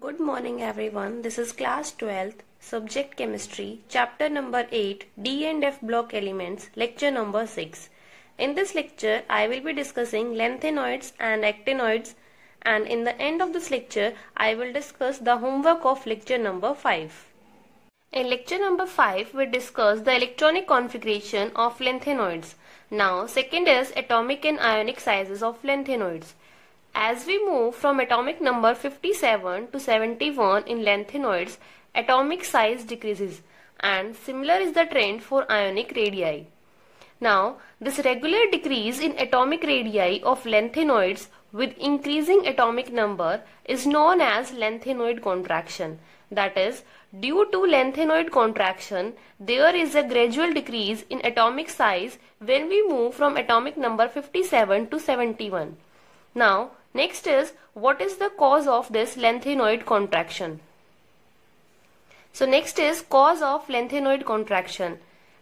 Good morning everyone. This is class 12th, subject chemistry, chapter number 8, D and F block elements, lecture number 6. In this lecture, I will be discussing lanthanoids and actinoids and in the end of this lecture, I will discuss the homework of lecture number 5. In lecture number 5, we discussed the electronic configuration of lanthanoids. Now, second is atomic and ionic sizes of lanthanoids. As we move from atomic number 57 to 71 in lanthanoids, atomic size decreases and similar is the trend for ionic radii. Now, this regular decrease in atomic radii of lanthanoids with increasing atomic number is known as lanthanoid contraction. That is, due to lanthanoid contraction, there is a gradual decrease in atomic size when we move from atomic number 57 to 71. Now, Next is what is the cause of this lanthanoid contraction? So next is cause of lanthanoid contraction.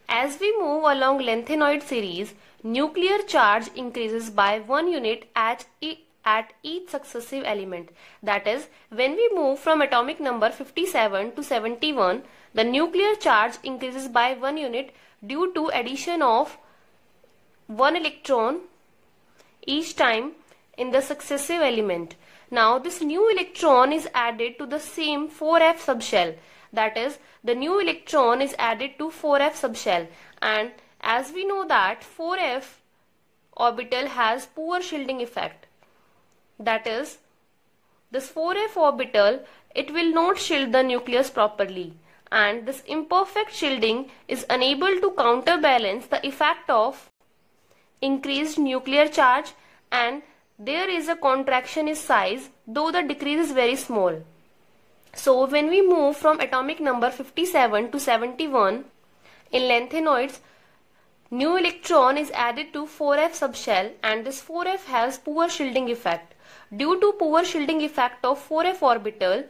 As we move along lanthanoid series, nuclear charge increases by 1 unit at, e at each successive element. That is, when we move from atomic number 57 to 71, the nuclear charge increases by 1 unit due to addition of 1 electron each time in the successive element. Now this new electron is added to the same 4f subshell. That is the new electron is added to 4f subshell and as we know that 4f orbital has poor shielding effect. That is this 4f orbital it will not shield the nucleus properly and this imperfect shielding is unable to counterbalance the effect of increased nuclear charge and there is a contraction in size though the decrease is very small. So when we move from atomic number 57 to 71 in lanthanoids, new electron is added to 4f subshell and this 4f has poor shielding effect. Due to poor shielding effect of 4f orbital,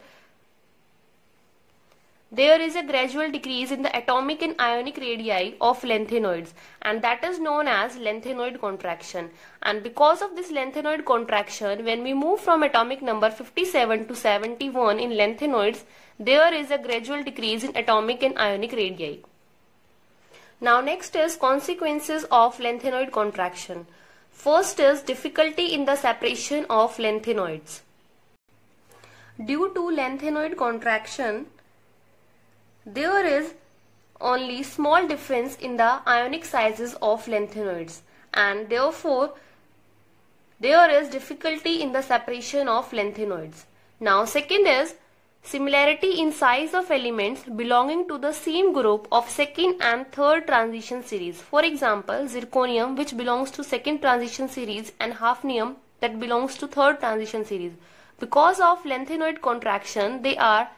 there is a gradual decrease in the atomic and ionic radii of lanthanoids and that is known as lanthanoid contraction and because of this lanthanoid contraction when we move from atomic number 57 to 71 in lanthanoids there is a gradual decrease in atomic and ionic radii now next is consequences of lanthanoid contraction first is difficulty in the separation of lanthanoids due to lanthanoid contraction there is only small difference in the ionic sizes of lanthanoids and therefore there is difficulty in the separation of lanthanoids. Now second is similarity in size of elements belonging to the same group of second and third transition series. For example, zirconium which belongs to second transition series and hafnium that belongs to third transition series. Because of lanthanoid contraction, they are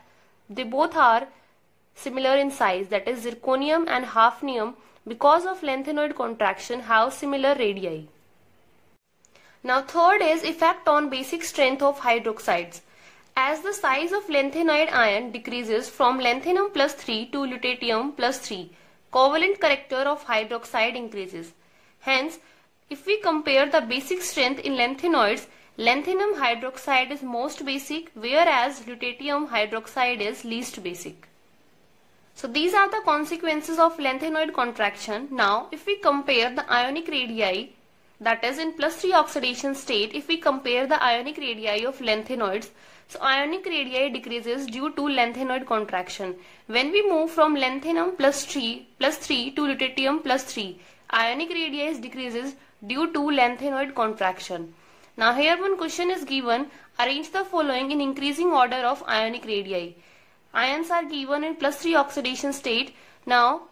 they both are similar in size that is zirconium and hafnium because of lanthanoid contraction have similar radii. Now third is effect on basic strength of hydroxides. As the size of lanthanoid ion decreases from lanthanum plus 3 to lutetium plus 3, covalent character of hydroxide increases. Hence, if we compare the basic strength in lanthanoids, lanthanum hydroxide is most basic whereas lutetium hydroxide is least basic. So these are the consequences of lanthanoid contraction. Now if we compare the ionic radii that is in plus 3 oxidation state if we compare the ionic radii of lanthanoids so ionic radii decreases due to lanthanoid contraction when we move from lanthanum plus 3 plus 3 to lutetium plus 3 ionic radii decreases due to lanthanoid contraction now here one question is given arrange the following in increasing order of ionic radii Ions are given in plus 3 oxidation state. Now,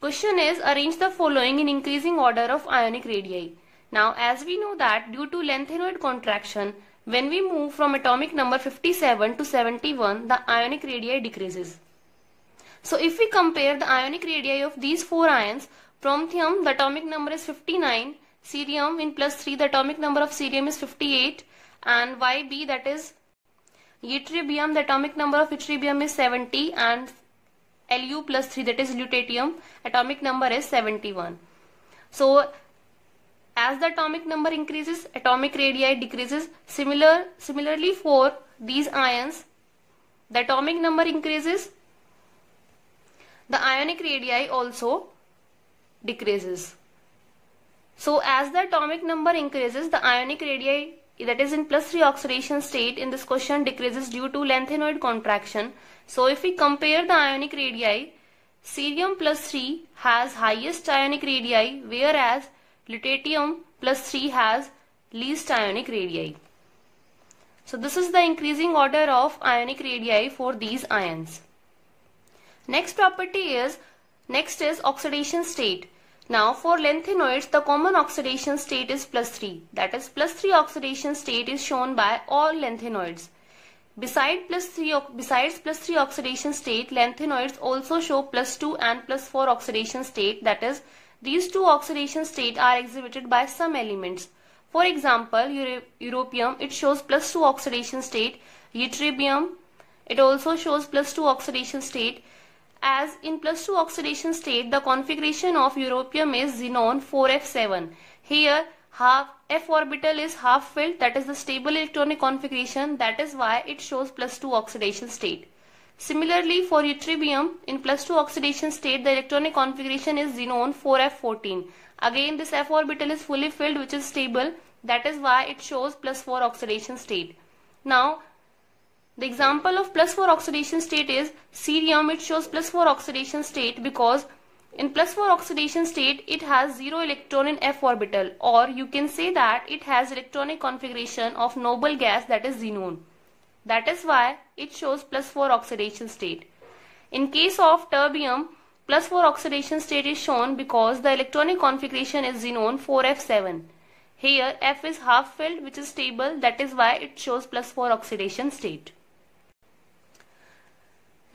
question is arrange the following in increasing order of ionic radii. Now, as we know that due to lanthanoid contraction, when we move from atomic number 57 to 71, the ionic radii decreases. So, if we compare the ionic radii of these four ions, promethium, the atomic number is 59, cerium in plus 3, the atomic number of cerium is 58, and YB that is Yttrium, the atomic number of yttrium is 70 and Lu plus 3 that is lutetium, atomic number is 71. So as the atomic number increases, atomic radii decreases. Similar, similarly for these ions, the atomic number increases, the ionic radii also decreases. So as the atomic number increases, the ionic radii that is in plus 3 oxidation state in this question decreases due to lanthanoid contraction. So if we compare the ionic radii, cerium plus 3 has highest ionic radii whereas lutetium plus 3 has least ionic radii. So this is the increasing order of ionic radii for these ions. Next property is, next is oxidation state. Now for lanthanoids, the common oxidation state is plus 3. That is plus 3 oxidation state is shown by all lanthanoids. Beside plus 3, besides plus 3 oxidation state, lanthanoids also show plus 2 and plus 4 oxidation state. That is, these two oxidation state are exhibited by some elements. For example, Euro europium, it shows plus 2 oxidation state. Yttrium, it also shows plus 2 oxidation state as in plus 2 oxidation state the configuration of europium is xenon 4f7. Here half f orbital is half filled that is the stable electronic configuration that is why it shows plus 2 oxidation state. Similarly for yttrium in plus 2 oxidation state the electronic configuration is xenon 4f14. Again this f orbital is fully filled which is stable that is why it shows plus 4 oxidation state. Now the example of plus 4 oxidation state is cerium. It shows plus 4 oxidation state because in plus 4 oxidation state it has 0 electron in f orbital or you can say that it has electronic configuration of noble gas that is xenon. That is why it shows plus 4 oxidation state. In case of terbium, plus 4 oxidation state is shown because the electronic configuration is xenon 4f7. Here F is half filled which is stable that is why it shows plus 4 oxidation state.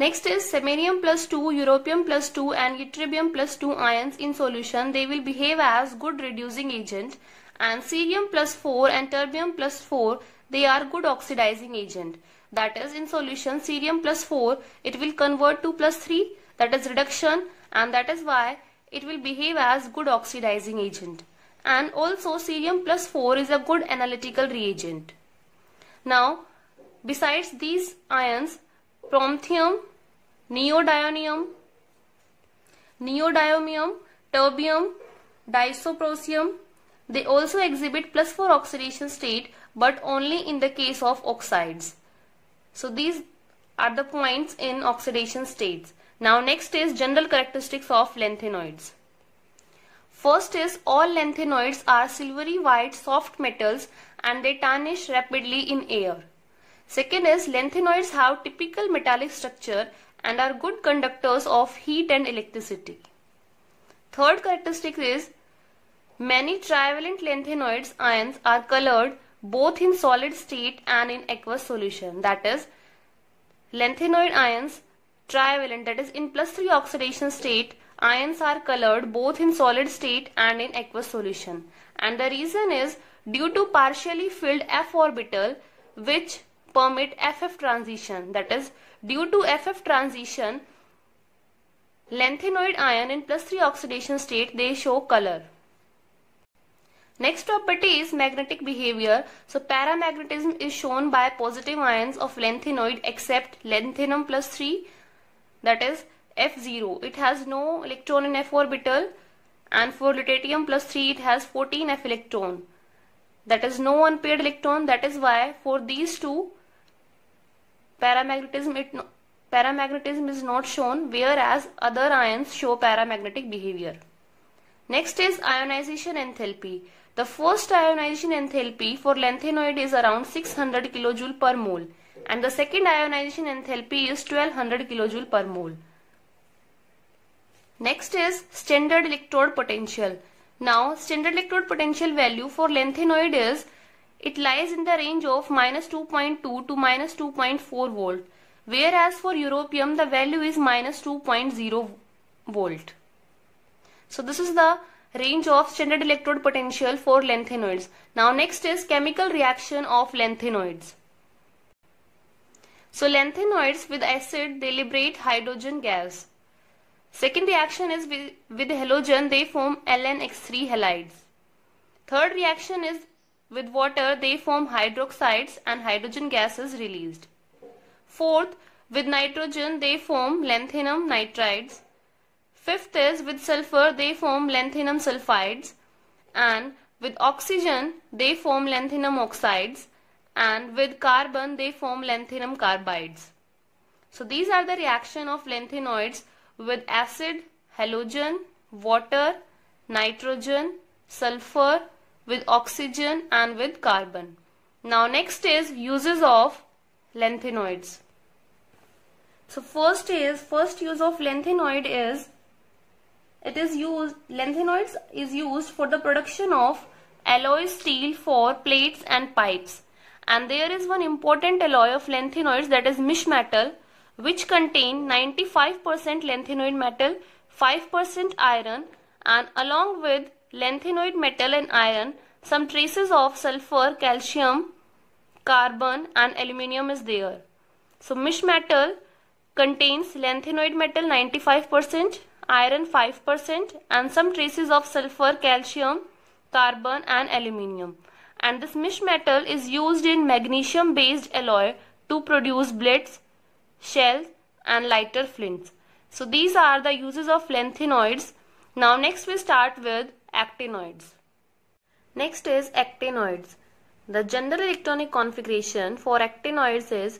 Next is samarium plus 2, europium plus 2 and yttrium plus 2 ions in solution. They will behave as good reducing agent and cerium plus 4 and terbium plus 4 they are good oxidizing agent. That is in solution cerium plus 4 it will convert to plus 3 that is reduction and that is why it will behave as good oxidizing agent. And also cerium plus 4 is a good analytical reagent. Now besides these ions promethium neodymium neodymium terbium disoprosium they also exhibit plus 4 oxidation state but only in the case of oxides so these are the points in oxidation states now next is general characteristics of lanthanoids First is all lanthanoids are silvery white soft metals and they tarnish rapidly in air. Second is lanthanoids have typical metallic structure and are good conductors of heat and electricity. Third characteristic is many trivalent lanthanoids ions are colored both in solid state and in aqueous solution that is lanthanoid ions trivalent that is in plus 3 oxidation state ions are colored both in solid state and in aqueous solution and the reason is due to partially filled f orbital which permit ff transition that is Due to FF transition, lanthanoid ion in plus 3 oxidation state they show color. Next property is magnetic behavior. So paramagnetism is shown by positive ions of lanthanoid except lanthanum plus 3 that is F0. It has no electron in F orbital and for lutetium plus 3 it has 14 F electron. That is no unpaired electron that is why for these two paramagnetism it no, paramagnetism is not shown whereas other ions show paramagnetic behavior next is ionization enthalpy the first ionization enthalpy for lanthanoid is around 600 kilojoule per mole and the second ionization enthalpy is 1200 kilojoule per mole next is standard electrode potential now standard electrode potential value for lanthanoid is it lies in the range of minus 2.2 to minus 2.4 volt whereas for europium the value is minus 2.0 volt. So this is the range of standard electrode potential for lanthanoids. Now next is chemical reaction of lanthanoids. So lanthanoids with acid they liberate hydrogen gas. Second reaction is with, with halogen they form LnX3 halides. Third reaction is with water, they form hydroxides and hydrogen gases released. Fourth, with nitrogen, they form lanthanum nitrides. Fifth is with sulfur, they form lanthanum sulfides. And with oxygen, they form lanthanum oxides. And with carbon, they form lanthanum carbides. So these are the reaction of lanthanoids with acid, halogen, water, nitrogen, sulfur, with oxygen and with carbon. Now next is uses of lanthanoids. So first is first use of lanthanoid is it is used lanthanoids is used for the production of alloy steel for plates and pipes and there is one important alloy of lanthanoids that is mish metal which contain 95% lanthanoid metal 5% iron and along with lanthanoid metal and iron, some traces of sulfur, calcium, carbon and aluminium is there. So mish metal contains lanthanoid metal 95%, iron 5% and some traces of sulfur, calcium, carbon and aluminium. And this mish metal is used in magnesium based alloy to produce blades, shells and lighter flints. So these are the uses of lanthanoids. Now next we start with actinoids. Next is actinoids. The general electronic configuration for actinoids is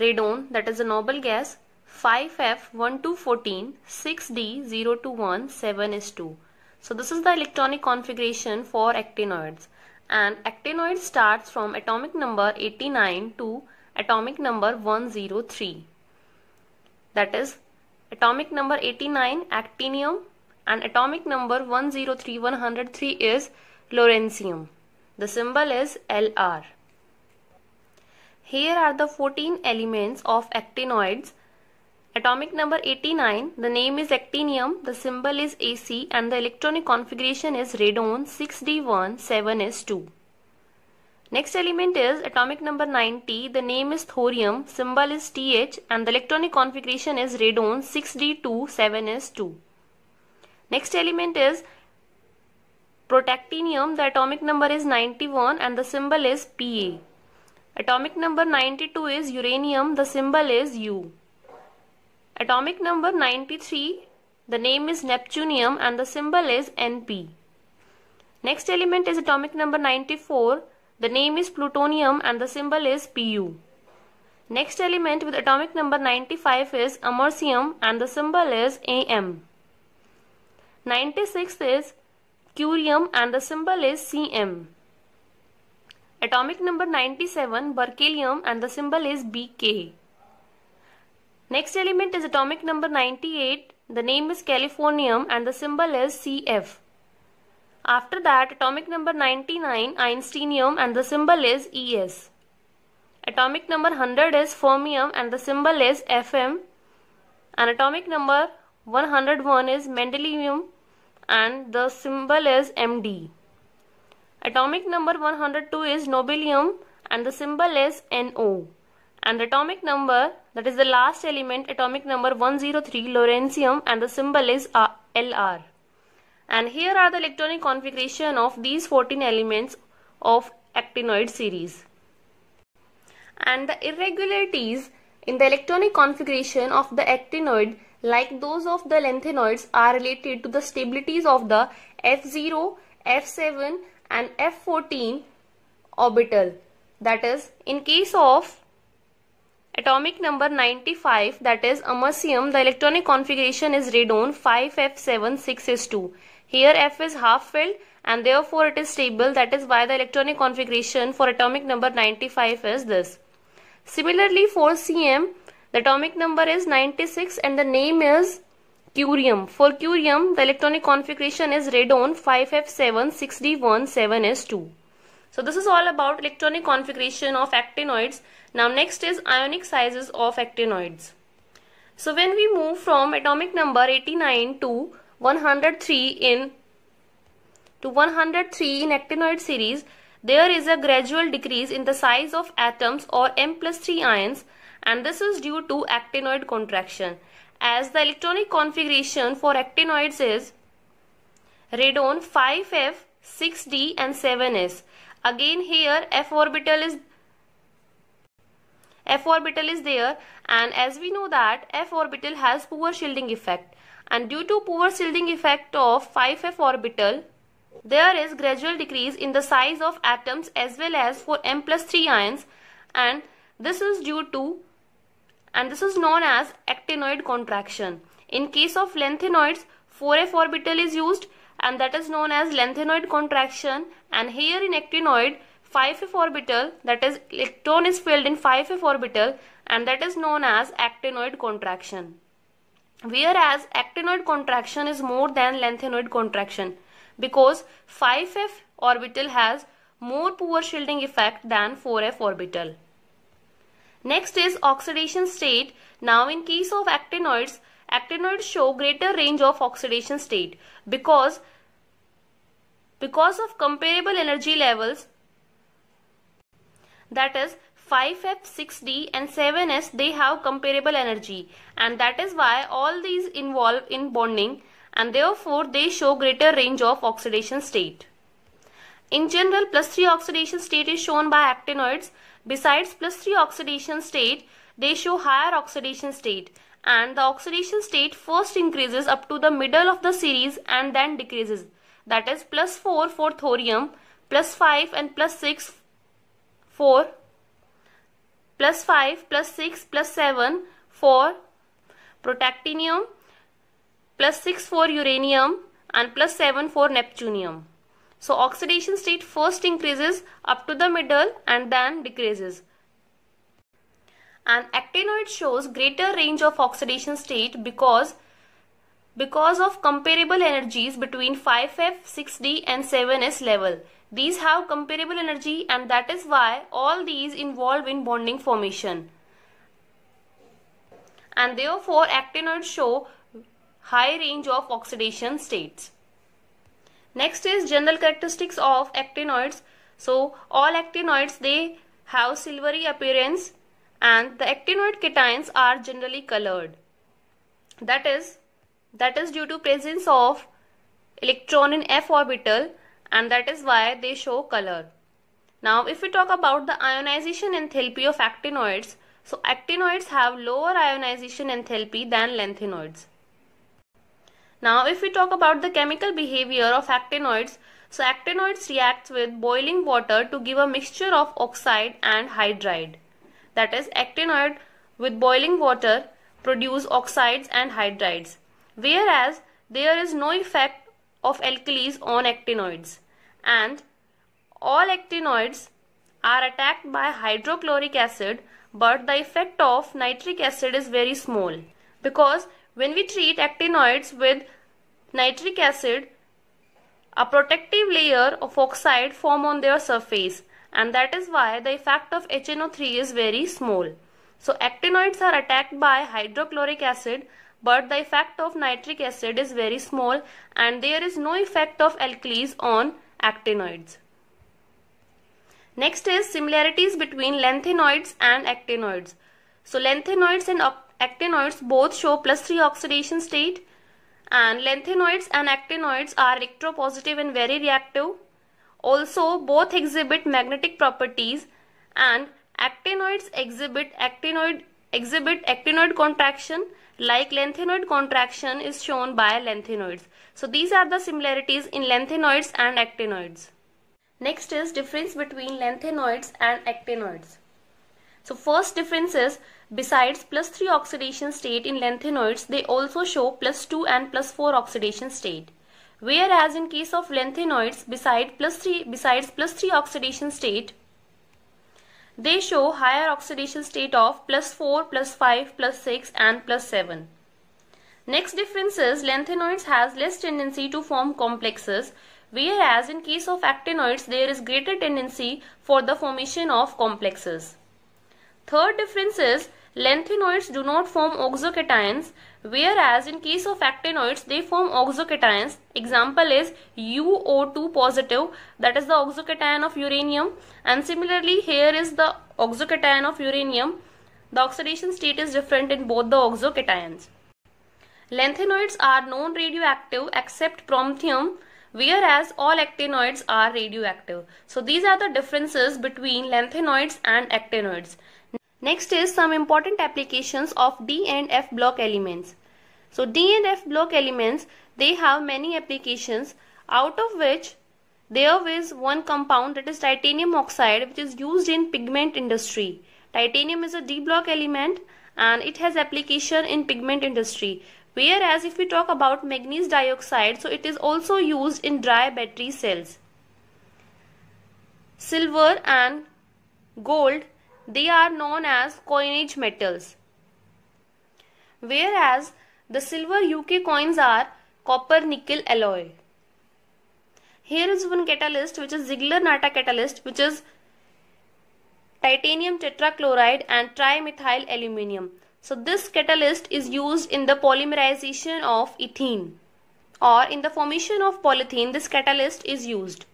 radon that is a noble gas 5F1214 6D0217 7S2. So this is the electronic configuration for actinoids and actinoid starts from atomic number 89 to atomic number 103 that is atomic number 89 actinium and atomic number 103103 is lawrencium. The symbol is LR. Here are the 14 elements of actinoids. Atomic number 89, the name is actinium, the symbol is AC and the electronic configuration is radon 6D1, 7S2. Next element is atomic number 90, the name is thorium, symbol is TH and the electronic configuration is radon 6D2, 7S2. Next element is protactinium. The atomic number is 91 and the symbol is Pa. Atomic number 92 is uranium. The symbol is U. Atomic number 93. The name is neptunium and the symbol is Np. Next element is atomic number 94. The name is plutonium and the symbol is Pu. Next element with atomic number 95 is americium and the symbol is Am. 96th is curium and the symbol is Cm. Atomic number 97 berkelium and the symbol is Bk. Next element is atomic number 98. The name is californium and the symbol is Cf. After that atomic number 99 einsteinium and the symbol is Es. Atomic number 100 is fermium and the symbol is Fm. And atomic number 101 is mendelevium and the symbol is MD. Atomic number 102 is nobelium and the symbol is NO. And the atomic number that is the last element atomic number 103 lawrencium and the symbol is uh, LR. And here are the electronic configuration of these 14 elements of actinoid series. And the irregularities in the electronic configuration of the actinoid like those of the lanthanoids are related to the stabilities of the F0, F7 and F14 orbital. That is in case of atomic number 95 that is americium the electronic configuration is radon 5f76s2. Here F is half filled and therefore it is stable that is why the electronic configuration for atomic number 95 is this. Similarly for CM the atomic number is 96 and the name is curium. For curium, the electronic configuration is radon 5f7 6d1 7s2. So this is all about electronic configuration of actinoids. Now next is ionic sizes of actinoids. So when we move from atomic number 89 to 103 in to 103 in actinoid series, there is a gradual decrease in the size of atoms or M plus 3 ions and this is due to actinoid contraction as the electronic configuration for actinoids is radon 5f 6d and 7s again here f orbital is f orbital is there and as we know that f orbital has poor shielding effect and due to poor shielding effect of 5f orbital there is gradual decrease in the size of atoms as well as for m plus 3 ions and this is due to and this is known as actinoid contraction. In case of lanthanoids, 4F orbital is used and that is known as lanthanoid contraction and here in actinoid 5f orbital that is electron is filled in 5f orbital and that is known as actinoid contraction whereas actinoid contraction is more than lanthanoid contraction because 5f orbital has more poor shielding effect than 4f orbital Next is oxidation state. Now in case of actinoids, actinoids show greater range of oxidation state because because of comparable energy levels that is 5F6D and 7S they have comparable energy and that is why all these involve in bonding and therefore they show greater range of oxidation state. In general plus 3 oxidation state is shown by actinoids Besides plus 3 oxidation state, they show higher oxidation state and the oxidation state first increases up to the middle of the series and then decreases. That is plus 4 for thorium, plus 5 and plus 6 for plus 5, plus 6, plus 7 for protactinium, plus 6 for uranium and plus 7 for neptunium. So oxidation state first increases up to the middle and then decreases. And actinoid shows greater range of oxidation state because because of comparable energies between 5F, 6D and 7S level. These have comparable energy and that is why all these involve in bonding formation. And therefore actinoids show high range of oxidation states. Next is general characteristics of actinoids. So all actinoids they have silvery appearance and the actinoid cations are generally colored. That is that is due to presence of electron in f orbital and that is why they show color. Now if we talk about the ionization enthalpy of actinoids, so actinoids have lower ionization enthalpy than lanthanoids. Now if we talk about the chemical behavior of actinoids, so actinoids reacts with boiling water to give a mixture of oxide and hydride. That is actinoid with boiling water produce oxides and hydrides. Whereas there is no effect of alkalis on actinoids and all actinoids are attacked by hydrochloric acid but the effect of nitric acid is very small because when we treat actinoids with nitric acid, a protective layer of oxide form on their surface and that is why the effect of HNO3 is very small. So actinoids are attacked by hydrochloric acid but the effect of nitric acid is very small and there is no effect of alkalis on actinoids. Next is similarities between lanthanoids and actinoids. So lanthanoids and actinoids both show plus 3 oxidation state and lanthanoids and actinoids are electropositive and very reactive. Also both exhibit magnetic properties and actinoids exhibit actinoid exhibit actinoid contraction like lanthanoid contraction is shown by lanthanoids. So these are the similarities in lanthanoids and actinoids. Next is difference between lanthanoids and actinoids. So first difference is besides plus 3 oxidation state in lanthanoids they also show plus 2 and plus 4 oxidation state. Whereas in case of lanthanoids beside plus 3 besides plus 3 oxidation state they show higher oxidation state of plus 4, plus 5, plus 6 and plus 7. Next difference is lanthanoids has less tendency to form complexes whereas in case of actinoids there is greater tendency for the formation of complexes. Third difference is lanthanoids do not form oxocations whereas in case of actinoids they form oxocations example is UO2 positive that is the oxocation of uranium and similarly here is the oxocation of uranium the oxidation state is different in both the oxocations lanthanoids are non radioactive except promethium whereas all actinoids are radioactive so these are the differences between lanthanoids and actinoids Next is some important applications of D and F block elements. So D and F block elements, they have many applications out of which there is one compound that is titanium oxide which is used in pigment industry. Titanium is a D block element and it has application in pigment industry. Whereas if we talk about manganese dioxide, so it is also used in dry battery cells. Silver and gold they are known as coinage metals. Whereas the silver UK coins are copper nickel alloy. Here is one catalyst which is Ziegler-Natta catalyst which is titanium tetrachloride and trimethyl aluminium. So this catalyst is used in the polymerization of ethene or in the formation of polythene this catalyst is used.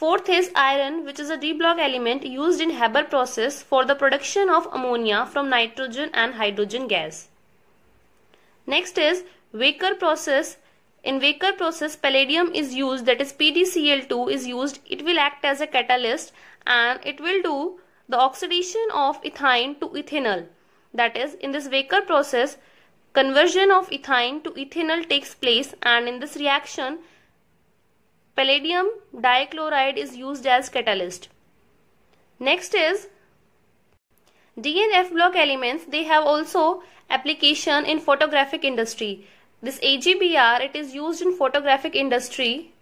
Fourth is iron, which is a D-block element used in Haber process for the production of ammonia from nitrogen and hydrogen gas. Next is Waker process. In Waker process, palladium is used, that is PdCl2 is used. It will act as a catalyst and it will do the oxidation of ethine to ethanol. That is, in this Waker process, conversion of ethine to ethanol takes place and in this reaction, Palladium dichloride is used as catalyst. Next is DNF block elements. They have also application in photographic industry. This AGBR, it is used in photographic industry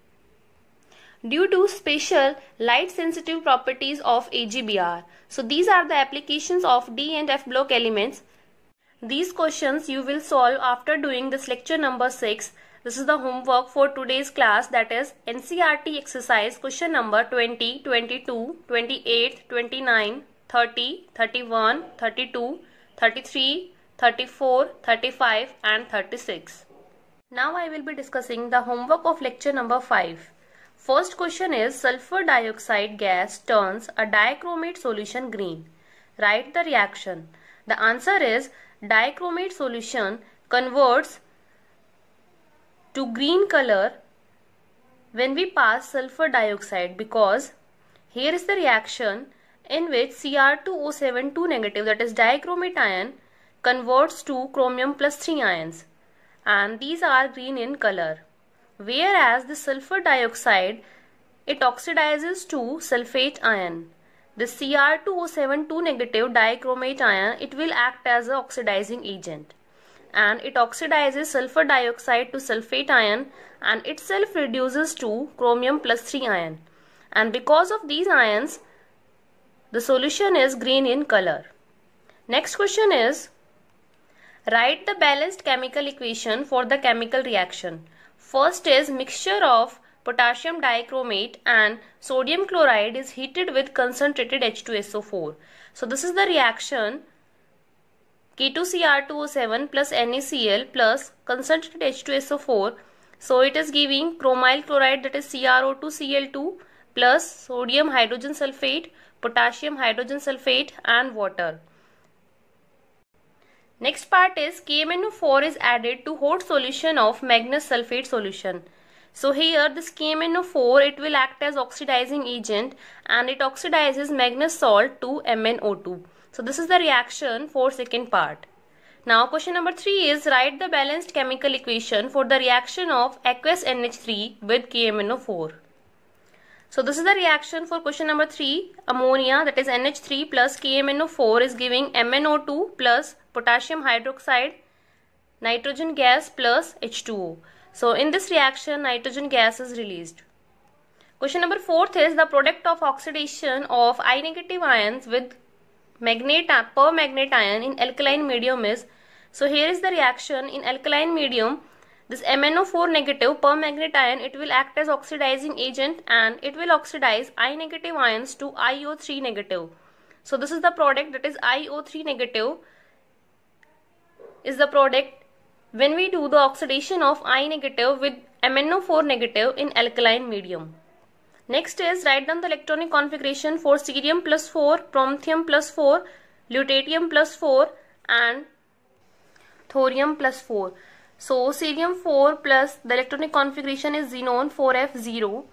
due to special light sensitive properties of AGBR. So these are the applications of D and F block elements. These questions you will solve after doing this lecture number 6 this is the homework for today's class that is NCRT exercise question number 20, 22, 28, 29, 30, 31, 32, 33, 34, 35 and 36. Now I will be discussing the homework of lecture number 5. First question is sulfur dioxide gas turns a dichromate solution green. Write the reaction. The answer is dichromate solution converts to green color when we pass sulfur dioxide because here is the reaction in which Cr2O7 2 negative that is dichromate ion converts to chromium plus 3 ions and these are green in color whereas the sulfur dioxide it oxidizes to sulfate ion the Cr2O7 2 negative dichromate ion it will act as an oxidizing agent and it oxidizes sulfur dioxide to sulfate ion and itself reduces to chromium plus 3 ion. And because of these ions, the solution is green in color. Next question is, write the balanced chemical equation for the chemical reaction. First is mixture of potassium dichromate and sodium chloride is heated with concentrated H2SO4. So this is the reaction K2Cr2O7 plus NaCl plus concentrated H2SO4. So it is giving chromyl chloride that is CrO2Cl2 plus sodium hydrogen sulfate, potassium hydrogen sulfate and water. Next part is KMNO4 is added to hot solution of magnesium sulfate solution. So here this KMNO4 it will act as oxidizing agent and it oxidizes magnesium salt to MnO2. So this is the reaction for second part. Now question number 3 is write the balanced chemical equation for the reaction of aqueous NH3 with KMNO4. So this is the reaction for question number 3. Ammonia that is NH3 plus KMNO4 is giving MnO2 plus potassium hydroxide nitrogen gas plus H2O. So in this reaction nitrogen gas is released. Question number 4th is the product of oxidation of I negative ions with per magnet ion in alkaline medium is, so here is the reaction in alkaline medium, this MnO4 per magnet ion, it will act as oxidizing agent and it will oxidize I negative ions to IO3 negative. So this is the product that is IO3 negative is the product when we do the oxidation of I negative with MnO4 negative in alkaline medium. Next is write down the electronic configuration for cerium plus 4, promethium plus 4, lutetium plus 4 and thorium plus 4. So cerium 4 plus the electronic configuration is xenon 4F0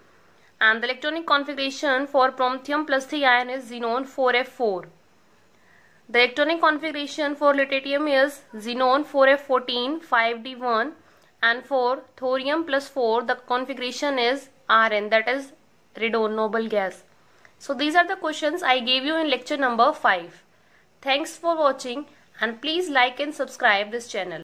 and the electronic configuration for promethium plus 3 ion is xenon 4F4. The electronic configuration for lutetium is xenon 4F14 5D1 and for thorium plus 4 the configuration is Rn that is redonable gas. So these are the questions I gave you in lecture number 5. Thanks for watching and please like and subscribe this channel.